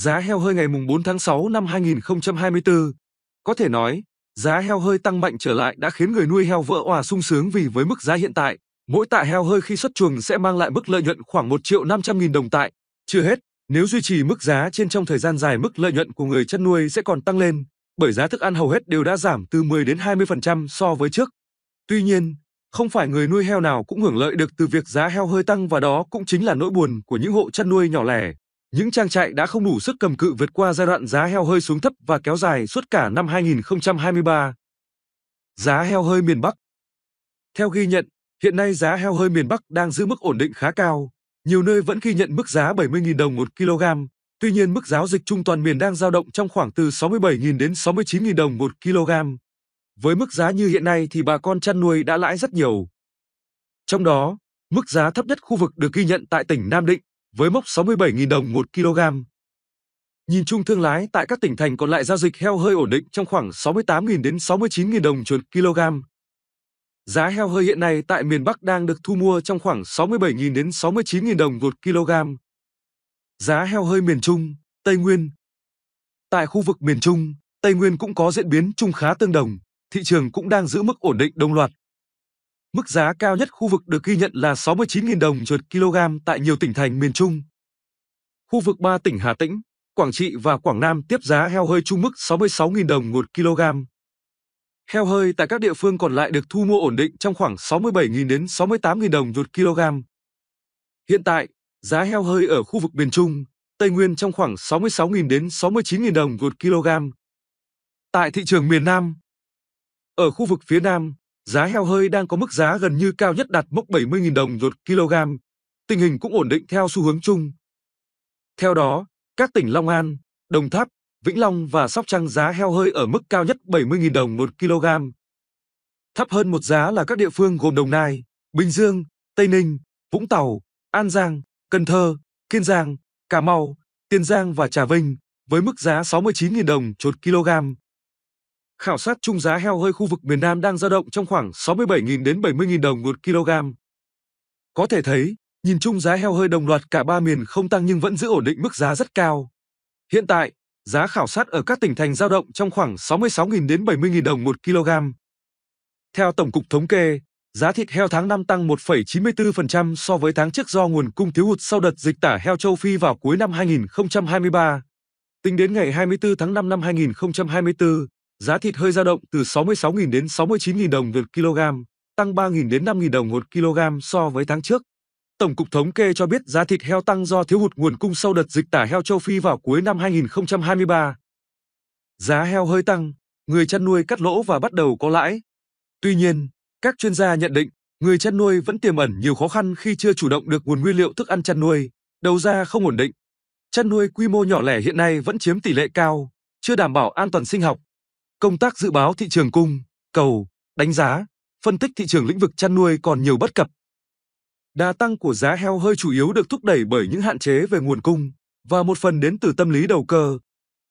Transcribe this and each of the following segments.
giá heo hơi ngày 4 tháng 6 năm 2024. Có thể nói, giá heo hơi tăng mạnh trở lại đã khiến người nuôi heo vỡ òa sung sướng vì với mức giá hiện tại, mỗi tạ heo hơi khi xuất chuồng sẽ mang lại mức lợi nhuận khoảng 1 triệu 500 nghìn đồng tại. Chưa hết, nếu duy trì mức giá trên trong thời gian dài mức lợi nhuận của người chăn nuôi sẽ còn tăng lên, bởi giá thức ăn hầu hết đều đã giảm từ 10 đến 20% so với trước. Tuy nhiên, không phải người nuôi heo nào cũng hưởng lợi được từ việc giá heo hơi tăng và đó cũng chính là nỗi buồn của những hộ chăn nuôi nhỏ lẻ. Những trang trại đã không đủ sức cầm cự vượt qua giai đoạn giá heo hơi xuống thấp và kéo dài suốt cả năm 2023. Giá heo hơi miền Bắc Theo ghi nhận, hiện nay giá heo hơi miền Bắc đang giữ mức ổn định khá cao. Nhiều nơi vẫn ghi nhận mức giá 70.000 đồng một kg. Tuy nhiên, mức giáo dịch chung toàn miền đang dao động trong khoảng từ 67.000 đến 69.000 đồng một kg. Với mức giá như hiện nay thì bà con chăn nuôi đã lãi rất nhiều. Trong đó, mức giá thấp nhất khu vực được ghi nhận tại tỉnh Nam Định với mốc 67.000 đồng 1 kg. Nhìn chung thương lái tại các tỉnh thành còn lại giao dịch heo hơi ổn định trong khoảng 68.000 đến 69.000 đồng trên kg. Giá heo hơi hiện nay tại miền Bắc đang được thu mua trong khoảng 67.000 đến 69.000 đồng 1 kg. Giá heo hơi miền Trung, Tây Nguyên. Tại khu vực miền Trung, Tây Nguyên cũng có diễn biến chung khá tương đồng, thị trường cũng đang giữ mức ổn định đồng loạt. Mức giá cao nhất khu vực được ghi nhận là 69.000 đồng trên kg tại nhiều tỉnh thành miền Trung. Khu vực 3 tỉnh Hà Tĩnh, Quảng Trị và Quảng Nam tiếp giá heo hơi chung mức 66.000 đồng một kg. Heo hơi tại các địa phương còn lại được thu mua ổn định trong khoảng 67.000 đến 68.000 đồng một kg. Hiện tại, giá heo hơi ở khu vực miền Trung, Tây Nguyên trong khoảng 66.000 đến 69.000 đồng một kg. Tại thị trường miền Nam, ở khu vực phía Nam, giá heo hơi đang có mức giá gần như cao nhất đạt mốc 70.000 đồng một kg. Tình hình cũng ổn định theo xu hướng chung. Theo đó, các tỉnh Long An, Đồng Tháp, Vĩnh Long và Sóc Trăng giá heo hơi ở mức cao nhất 70.000 đồng một kg. Thấp hơn một giá là các địa phương gồm Đồng Nai, Bình Dương, Tây Ninh, Vũng Tàu, An Giang, Cần Thơ, Kiên Giang, Cà Mau, Tiền Giang và Trà Vinh với mức giá 69.000 đồng một kg. Khảo sát chung giá heo hơi khu vực miền Nam đang dao động trong khoảng 67.000 đến 70.000 đồng một kg. Có thể thấy, nhìn chung giá heo hơi đồng loạt cả ba miền không tăng nhưng vẫn giữ ổn định mức giá rất cao. Hiện tại, giá khảo sát ở các tỉnh thành dao động trong khoảng 66.000 đến 70.000 đồng một kg. Theo Tổng cục Thống kê, giá thịt heo tháng 5 tăng 1,94% so với tháng trước do nguồn cung thiếu hụt sau đợt dịch tả heo châu Phi vào cuối năm 2023. Tính đến ngày 24 tháng 5 năm 2024, Giá thịt hơi dao động từ 66.000 đến 69.000 đồng một kg, tăng 3.000 đến 5.000 đồng một kg so với tháng trước. Tổng cục thống kê cho biết giá thịt heo tăng do thiếu hụt nguồn cung sau đợt dịch tả heo châu Phi vào cuối năm 2023. Giá heo hơi tăng, người chăn nuôi cắt lỗ và bắt đầu có lãi. Tuy nhiên, các chuyên gia nhận định, người chăn nuôi vẫn tiềm ẩn nhiều khó khăn khi chưa chủ động được nguồn nguyên liệu thức ăn chăn nuôi, đầu ra không ổn định. Chăn nuôi quy mô nhỏ lẻ hiện nay vẫn chiếm tỷ lệ cao, chưa đảm bảo an toàn sinh học, Công tác dự báo thị trường cung, cầu, đánh giá, phân tích thị trường lĩnh vực chăn nuôi còn nhiều bất cập. Đà tăng của giá heo hơi chủ yếu được thúc đẩy bởi những hạn chế về nguồn cung và một phần đến từ tâm lý đầu cơ.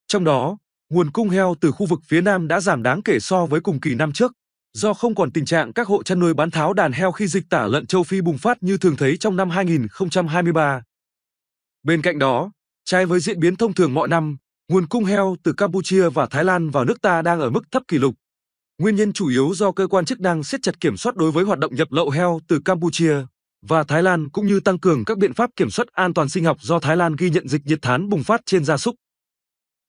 Trong đó, nguồn cung heo từ khu vực phía Nam đã giảm đáng kể so với cùng kỳ năm trước, do không còn tình trạng các hộ chăn nuôi bán tháo đàn heo khi dịch tả lợn châu Phi bùng phát như thường thấy trong năm 2023. Bên cạnh đó, trái với diễn biến thông thường mọi năm, Nguồn cung heo từ Campuchia và Thái Lan vào nước ta đang ở mức thấp kỷ lục. Nguyên nhân chủ yếu do cơ quan chức năng siết chặt kiểm soát đối với hoạt động nhập lậu heo từ Campuchia và Thái Lan cũng như tăng cường các biện pháp kiểm soát an toàn sinh học do Thái Lan ghi nhận dịch nhiệt thán bùng phát trên gia súc.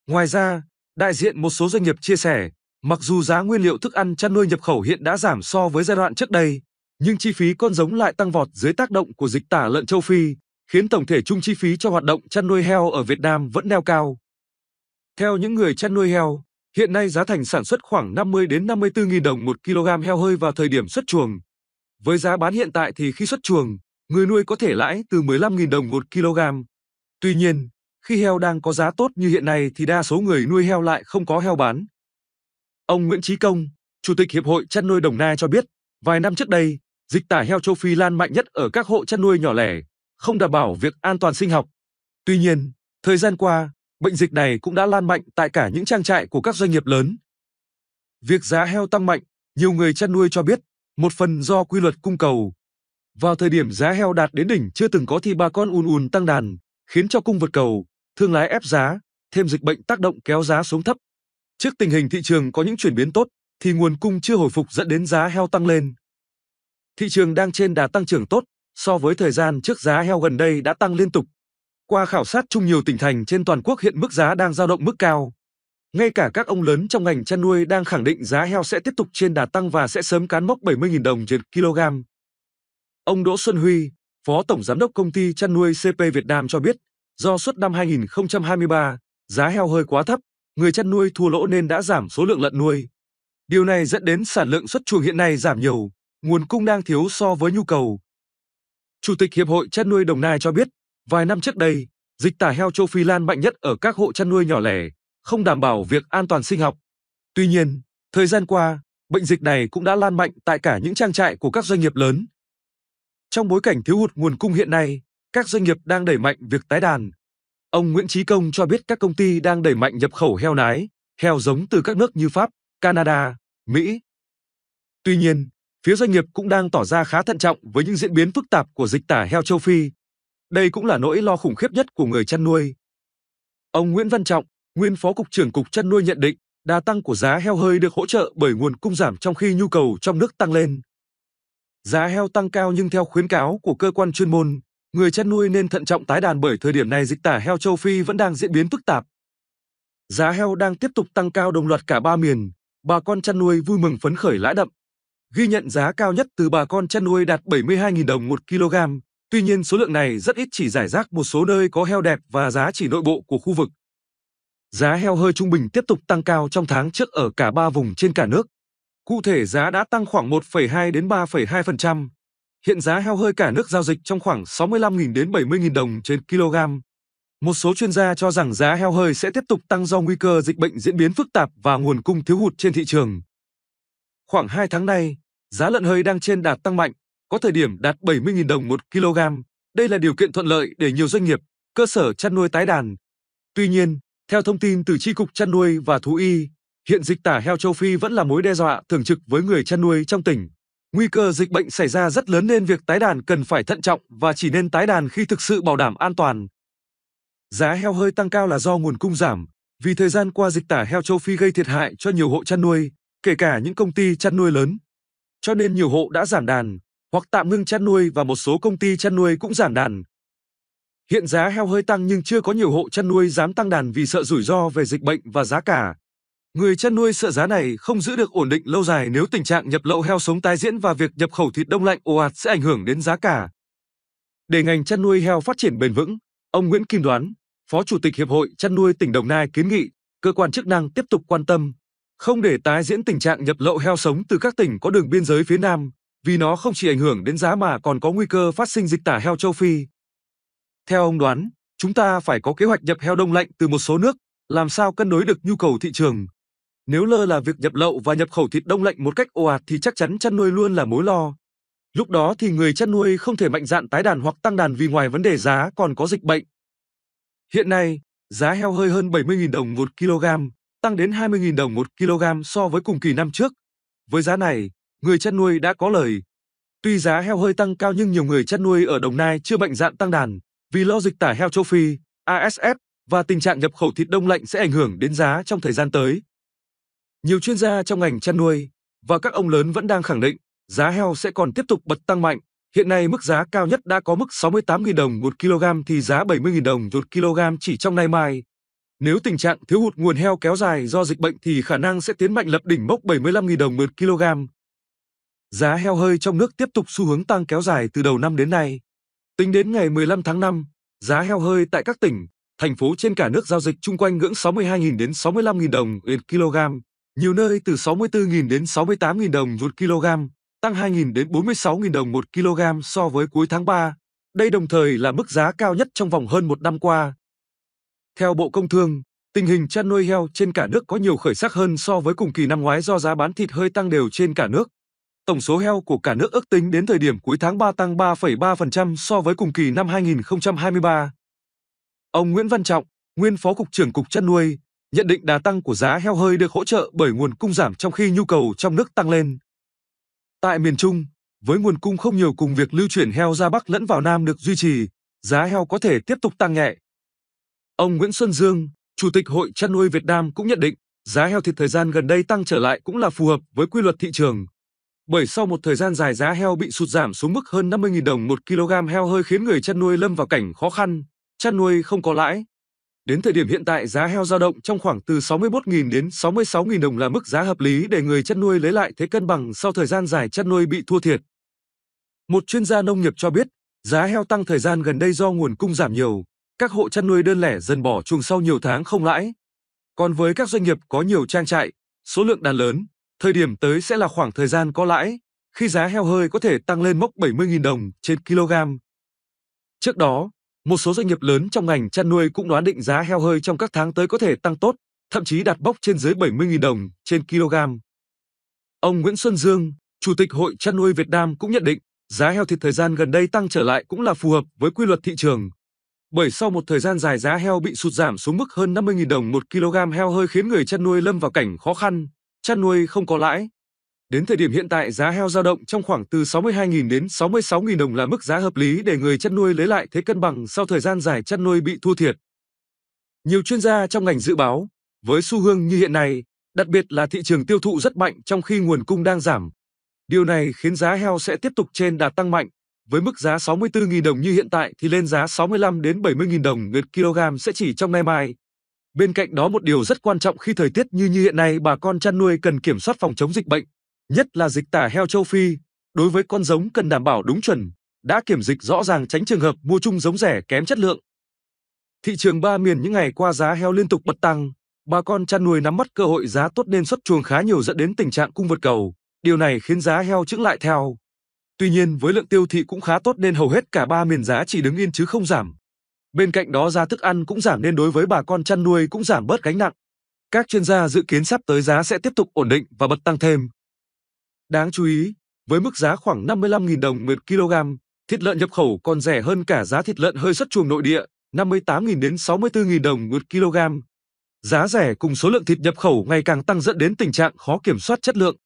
Ngoài ra, đại diện một số doanh nghiệp chia sẻ, mặc dù giá nguyên liệu thức ăn chăn nuôi nhập khẩu hiện đã giảm so với giai đoạn trước đây, nhưng chi phí con giống lại tăng vọt dưới tác động của dịch tả lợn châu Phi, khiến tổng thể chung chi phí cho hoạt động chăn nuôi heo ở Việt Nam vẫn neo cao. Theo những người chăn nuôi heo, hiện nay giá thành sản xuất khoảng 50 đến 54 000 đồng một kg heo hơi vào thời điểm xuất chuồng. Với giá bán hiện tại thì khi xuất chuồng, người nuôi có thể lãi từ 15 000 đồng một kg. Tuy nhiên, khi heo đang có giá tốt như hiện nay thì đa số người nuôi heo lại không có heo bán. Ông Nguyễn Chí Công, Chủ tịch Hiệp hội Chăn nuôi Đồng Nai cho biết, vài năm trước đây, dịch tả heo châu Phi lan mạnh nhất ở các hộ chăn nuôi nhỏ lẻ, không đảm bảo việc an toàn sinh học. Tuy nhiên, thời gian qua, bệnh dịch này cũng đã lan mạnh tại cả những trang trại của các doanh nghiệp lớn. Việc giá heo tăng mạnh, nhiều người chăn nuôi cho biết, một phần do quy luật cung cầu. Vào thời điểm giá heo đạt đến đỉnh chưa từng có thì bà con ùn ùn tăng đàn, khiến cho cung vượt cầu, thương lái ép giá, thêm dịch bệnh tác động kéo giá xuống thấp. Trước tình hình thị trường có những chuyển biến tốt, thì nguồn cung chưa hồi phục dẫn đến giá heo tăng lên. Thị trường đang trên đà tăng trưởng tốt, so với thời gian trước giá heo gần đây đã tăng liên tục qua khảo sát chung nhiều tỉnh thành trên toàn quốc hiện mức giá đang dao động mức cao. Ngay cả các ông lớn trong ngành chăn nuôi đang khẳng định giá heo sẽ tiếp tục trên đà tăng và sẽ sớm cán mốc 70.000 đồng trên kg. Ông Đỗ Xuân Huy, Phó Tổng Giám đốc Công ty Chăn nuôi CP Việt Nam cho biết, do suốt năm 2023, giá heo hơi quá thấp, người chăn nuôi thua lỗ nên đã giảm số lượng lợn nuôi. Điều này dẫn đến sản lượng xuất chuồng hiện nay giảm nhiều, nguồn cung đang thiếu so với nhu cầu. Chủ tịch Hiệp hội Chăn nuôi Đồng Nai cho biết, Vài năm trước đây, dịch tả heo châu Phi lan mạnh nhất ở các hộ chăn nuôi nhỏ lẻ, không đảm bảo việc an toàn sinh học. Tuy nhiên, thời gian qua, bệnh dịch này cũng đã lan mạnh tại cả những trang trại của các doanh nghiệp lớn. Trong bối cảnh thiếu hụt nguồn cung hiện nay, các doanh nghiệp đang đẩy mạnh việc tái đàn. Ông Nguyễn Trí Công cho biết các công ty đang đẩy mạnh nhập khẩu heo nái, heo giống từ các nước như Pháp, Canada, Mỹ. Tuy nhiên, phía doanh nghiệp cũng đang tỏ ra khá thận trọng với những diễn biến phức tạp của dịch tả heo châu Phi đây cũng là nỗi lo khủng khiếp nhất của người chăn nuôi. Ông Nguyễn Văn Trọng, nguyên phó cục trưởng cục chăn nuôi nhận định, đà tăng của giá heo hơi được hỗ trợ bởi nguồn cung giảm trong khi nhu cầu trong nước tăng lên. Giá heo tăng cao nhưng theo khuyến cáo của cơ quan chuyên môn, người chăn nuôi nên thận trọng tái đàn bởi thời điểm này dịch tả heo châu Phi vẫn đang diễn biến phức tạp. Giá heo đang tiếp tục tăng cao đồng loạt cả ba miền, bà con chăn nuôi vui mừng phấn khởi lãi đậm. Ghi nhận giá cao nhất từ bà con chăn nuôi đạt 72.000 đồng 1 kg, Tuy nhiên số lượng này rất ít chỉ giải rác một số nơi có heo đẹp và giá chỉ nội bộ của khu vực. Giá heo hơi trung bình tiếp tục tăng cao trong tháng trước ở cả ba vùng trên cả nước. Cụ thể giá đã tăng khoảng 1,2 đến 3,2%. Hiện giá heo hơi cả nước giao dịch trong khoảng 65.000 đến 70.000 đồng trên kg. Một số chuyên gia cho rằng giá heo hơi sẽ tiếp tục tăng do nguy cơ dịch bệnh diễn biến phức tạp và nguồn cung thiếu hụt trên thị trường. Khoảng 2 tháng nay, giá lợn hơi đang trên đạt tăng mạnh có thời điểm đạt 70.000 đồng một kg. Đây là điều kiện thuận lợi để nhiều doanh nghiệp, cơ sở chăn nuôi tái đàn. Tuy nhiên, theo thông tin từ Tri Cục Chăn nuôi và Thú y, hiện dịch tả heo châu Phi vẫn là mối đe dọa thường trực với người chăn nuôi trong tỉnh. Nguy cơ dịch bệnh xảy ra rất lớn nên việc tái đàn cần phải thận trọng và chỉ nên tái đàn khi thực sự bảo đảm an toàn. Giá heo hơi tăng cao là do nguồn cung giảm, vì thời gian qua dịch tả heo châu Phi gây thiệt hại cho nhiều hộ chăn nuôi, kể cả những công ty chăn nuôi lớn. Cho nên nhiều hộ đã giảm đàn, hoặc tạm ngưng chăn nuôi và một số công ty chăn nuôi cũng giảm đàn. Hiện giá heo hơi tăng nhưng chưa có nhiều hộ chăn nuôi dám tăng đàn vì sợ rủi ro về dịch bệnh và giá cả. Người chăn nuôi sợ giá này không giữ được ổn định lâu dài nếu tình trạng nhập lậu heo sống tái diễn và việc nhập khẩu thịt đông lạnh ồ ạt sẽ ảnh hưởng đến giá cả. Để ngành chăn nuôi heo phát triển bền vững, ông Nguyễn Kim Đoán, Phó Chủ tịch Hiệp hội Chăn nuôi tỉnh Đồng Nai kiến nghị cơ quan chức năng tiếp tục quan tâm, không để tái diễn tình trạng nhập lậu heo sống từ các tỉnh có đường biên giới phía Nam, vì nó không chỉ ảnh hưởng đến giá mà còn có nguy cơ phát sinh dịch tả heo châu Phi. Theo ông đoán, chúng ta phải có kế hoạch nhập heo đông lạnh từ một số nước, làm sao cân đối được nhu cầu thị trường. Nếu lơ là việc nhập lậu và nhập khẩu thịt đông lạnh một cách ồ ạt thì chắc chắn chăn nuôi luôn là mối lo. Lúc đó thì người chăn nuôi không thể mạnh dạn tái đàn hoặc tăng đàn vì ngoài vấn đề giá còn có dịch bệnh. Hiện nay, giá heo hơi hơn 70.000 đồng một kg, tăng đến 20.000 đồng một kg so với cùng kỳ năm trước. Với giá này, người chăn nuôi đã có lời. Tuy giá heo hơi tăng cao nhưng nhiều người chăn nuôi ở Đồng Nai chưa mạnh dạn tăng đàn vì lo dịch tả heo châu Phi, ASF và tình trạng nhập khẩu thịt đông lạnh sẽ ảnh hưởng đến giá trong thời gian tới. Nhiều chuyên gia trong ngành chăn nuôi và các ông lớn vẫn đang khẳng định giá heo sẽ còn tiếp tục bật tăng mạnh. Hiện nay mức giá cao nhất đã có mức 68.000 đồng 1 kg thì giá 70.000 đồng 1 kg chỉ trong nay mai. Nếu tình trạng thiếu hụt nguồn heo kéo dài do dịch bệnh thì khả năng sẽ tiến mạnh lập đỉnh mốc 75.000 đồng 1 kg. Giá heo hơi trong nước tiếp tục xu hướng tăng kéo dài từ đầu năm đến nay. Tính đến ngày 15 tháng 5, giá heo hơi tại các tỉnh, thành phố trên cả nước giao dịch chung quanh ngưỡng 62.000 đến 65.000 đồng một kg, nhiều nơi từ 64.000 đến 68.000 đồng một kg, tăng 2.000 đến 46.000 đồng một kg so với cuối tháng 3. Đây đồng thời là mức giá cao nhất trong vòng hơn một năm qua. Theo Bộ Công Thương, tình hình chăn nuôi heo trên cả nước có nhiều khởi sắc hơn so với cùng kỳ năm ngoái do giá bán thịt hơi tăng đều trên cả nước. Tổng số heo của cả nước ước tính đến thời điểm cuối tháng 3 tăng 3,3% so với cùng kỳ năm 2023. Ông Nguyễn Văn Trọng, nguyên Phó cục trưởng Cục Chăn nuôi, nhận định đà tăng của giá heo hơi được hỗ trợ bởi nguồn cung giảm trong khi nhu cầu trong nước tăng lên. Tại miền Trung, với nguồn cung không nhiều cùng việc lưu chuyển heo ra Bắc lẫn vào Nam được duy trì, giá heo có thể tiếp tục tăng nhẹ. Ông Nguyễn Xuân Dương, Chủ tịch Hội Chăn nuôi Việt Nam cũng nhận định giá heo thịt thời gian gần đây tăng trở lại cũng là phù hợp với quy luật thị trường bởi sau một thời gian dài giá heo bị sụt giảm xuống mức hơn 50.000 đồng một kg heo hơi khiến người chăn nuôi lâm vào cảnh khó khăn, chăn nuôi không có lãi. Đến thời điểm hiện tại giá heo dao động trong khoảng từ 61.000 đến 66.000 đồng là mức giá hợp lý để người chăn nuôi lấy lại thế cân bằng sau thời gian dài chăn nuôi bị thua thiệt. Một chuyên gia nông nghiệp cho biết, giá heo tăng thời gian gần đây do nguồn cung giảm nhiều, các hộ chăn nuôi đơn lẻ dần bỏ chuồng sau nhiều tháng không lãi. Còn với các doanh nghiệp có nhiều trang trại, số lượng đàn lớn, Thời điểm tới sẽ là khoảng thời gian có lãi, khi giá heo hơi có thể tăng lên mốc 70.000 đồng trên kg. Trước đó, một số doanh nghiệp lớn trong ngành chăn nuôi cũng đoán định giá heo hơi trong các tháng tới có thể tăng tốt, thậm chí đạt bốc trên dưới 70.000 đồng trên kg. Ông Nguyễn Xuân Dương, Chủ tịch Hội Chăn nuôi Việt Nam cũng nhận định giá heo thịt thời gian gần đây tăng trở lại cũng là phù hợp với quy luật thị trường. Bởi sau một thời gian dài giá heo bị sụt giảm xuống mức hơn 50.000 đồng một kg heo hơi khiến người chăn nuôi lâm vào cảnh khó khăn chăn nuôi không có lãi. Đến thời điểm hiện tại giá heo dao động trong khoảng từ 62.000 đến 66.000 đồng là mức giá hợp lý để người chăn nuôi lấy lại thế cân bằng sau thời gian dài chăn nuôi bị thua thiệt. Nhiều chuyên gia trong ngành dự báo, với xu hướng như hiện nay, đặc biệt là thị trường tiêu thụ rất mạnh trong khi nguồn cung đang giảm. Điều này khiến giá heo sẽ tiếp tục trên đà tăng mạnh, với mức giá 64.000 đồng như hiện tại thì lên giá 65 đến 70.000 đồng một kg sẽ chỉ trong nay mai. Bên cạnh đó một điều rất quan trọng khi thời tiết như như hiện nay bà con chăn nuôi cần kiểm soát phòng chống dịch bệnh, nhất là dịch tả heo châu Phi. Đối với con giống cần đảm bảo đúng chuẩn, đã kiểm dịch rõ ràng tránh trường hợp mua chung giống rẻ kém chất lượng. Thị trường ba miền những ngày qua giá heo liên tục bật tăng, bà con chăn nuôi nắm mắt cơ hội giá tốt nên xuất chuồng khá nhiều dẫn đến tình trạng cung vượt cầu. Điều này khiến giá heo chững lại theo. Tuy nhiên với lượng tiêu thị cũng khá tốt nên hầu hết cả ba miền giá chỉ đứng yên chứ không giảm. Bên cạnh đó giá thức ăn cũng giảm nên đối với bà con chăn nuôi cũng giảm bớt gánh nặng. Các chuyên gia dự kiến sắp tới giá sẽ tiếp tục ổn định và bật tăng thêm. Đáng chú ý, với mức giá khoảng 55.000 đồng một kg, thịt lợn nhập khẩu còn rẻ hơn cả giá thịt lợn hơi xuất chuồng nội địa 58.000 đến 64.000 đồng một kg. Giá rẻ cùng số lượng thịt nhập khẩu ngày càng tăng dẫn đến tình trạng khó kiểm soát chất lượng.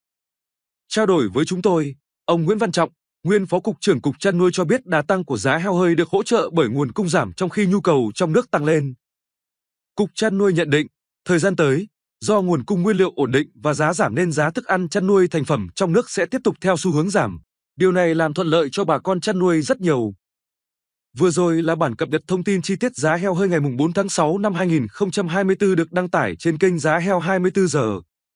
Trao đổi với chúng tôi, ông Nguyễn Văn Trọng, Nguyên Phó Cục trưởng Cục chăn nuôi cho biết đà tăng của giá heo hơi được hỗ trợ bởi nguồn cung giảm trong khi nhu cầu trong nước tăng lên. Cục chăn nuôi nhận định, thời gian tới, do nguồn cung nguyên liệu ổn định và giá giảm nên giá thức ăn chăn nuôi thành phẩm trong nước sẽ tiếp tục theo xu hướng giảm. Điều này làm thuận lợi cho bà con chăn nuôi rất nhiều. Vừa rồi là bản cập nhật thông tin chi tiết giá heo hơi ngày 4 tháng 6 năm 2024 được đăng tải trên kênh Giá Heo 24 giờ.